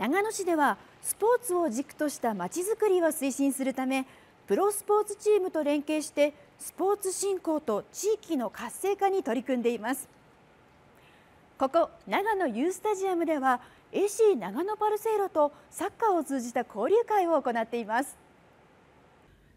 長野市ではスポーツを軸としたまちづくりを推進するためプロスポーツチームと連携してスポーツ振興と地域の活性化に取り組んでいますここ長野ユースタジアムでは AC 長野パルセイロとサッカーを通じた交流会を行っています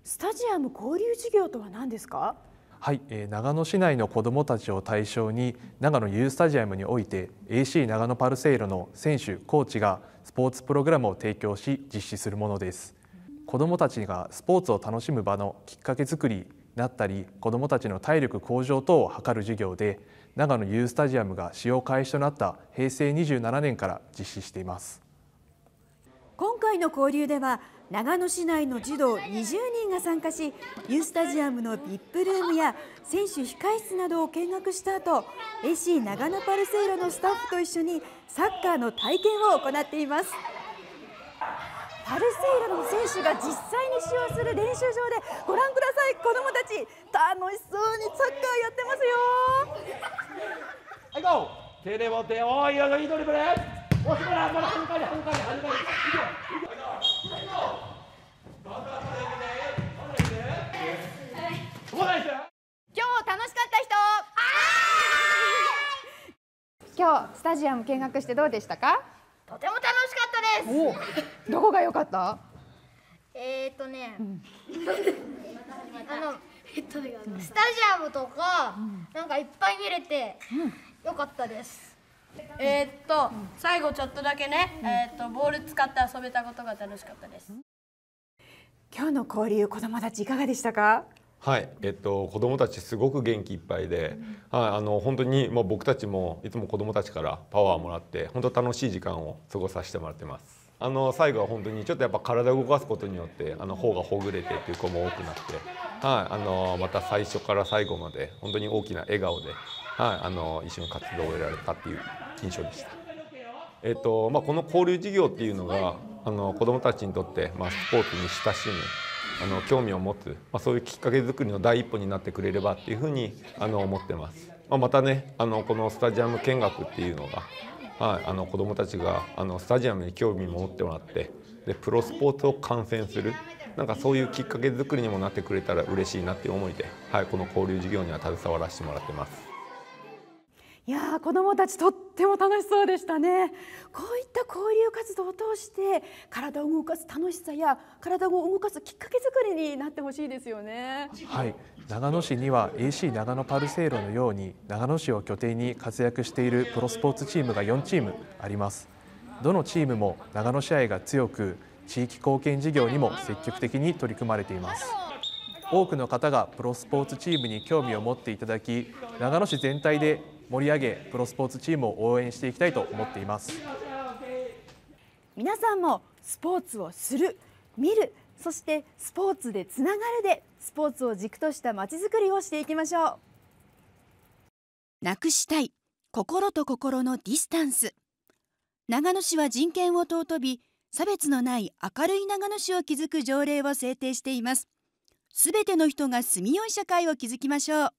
スタジアム交流事業とは何ですかはい、えー、長野市内の子どもたちを対象に長野 U スタジアムにおいて AC 長野パルセイロの選手コーチがスポーツプログラムを提供し実施するものです子どもたちがスポーツを楽しむ場のきっかけ作りなったり子どもたちの体力向上等を図る授業で長野 U スタジアムが使用開始となった平成27年から実施しています今回の交流では長野市内の児童20人が参加しユースタジアムの VIP ルームや選手控室などを見学した後 AC 長野パルセイロのスタッフと一緒にサッカーの体験を行っています。パルセイロの選手が実際に使用する練習場でご覧ください、子どもたち楽しそうにサッカーやってますよ。はい、ゴー手で持って、おい、いいドリブルスタジアム見学してどうでしたかとても楽しかったですどこが良かったえっとね、うん、あのスタジアムとか、なんかいっぱい見れて、良かったです。えっと、最後ちょっとだけね、えっとボール使って遊べたことが楽しかったです。今日の交流子どもたちいかがでしたか？はい、えっと、子供たちすごく元気いっぱいで、うん、はい、あの本当にもう僕たちもいつも子供たちからパワーもらって本当楽しい時間を過ごさせてもらってます。あの最後は本当にちょっとやっぱ体を動かすことによってあの方がほぐれてっていう子も多くなって、はい、あのまた最初から最後まで本当に大きな笑顔で、はい、あの一緒に活動を得られたっていう印象でした。えっとまあ、この交流事業っていうのがあの子供たちにとって、まあ、スポーツに親しむあの興味を持つ、まあ、そういうきっかけ作りの第一歩になってくれればっていうふうにあの思ってます。まあ、またねあのこのスタジアム見学っていうのが、はい、あの子どもたちがあのスタジアムに興味も持ってもらってでプロスポーツを観戦するなんかそういうきっかけ作りにもなってくれたら嬉しいなっていう思いで、はい、この交流事業には携わらせてもらってます。いや子どもたちとっても楽しそうでしたねこういった交流活動を通して体を動かす楽しさや体を動かすきっかけ作りになってほしいですよねはい長野市には AC 長野パルセイロのように長野市を拠点に活躍しているプロスポーツチームが4チームありますどのチームも長野市愛が強く地域貢献事業にも積極的に取り組まれています多くの方がプロスポーツチームに興味を持っていただき長野市全体で盛り上げプロスポーツチームを応援していきたいと思っています皆さんもスポーツをする見るそしてスポーツでつながるでスポーツを軸としたまちづくりをしていきましょうなくしたい心と心のディスタンス長野市は人権を尊び差別のない明るい長野市を築く条例を制定していますすべての人が住みよい社会を築きましょう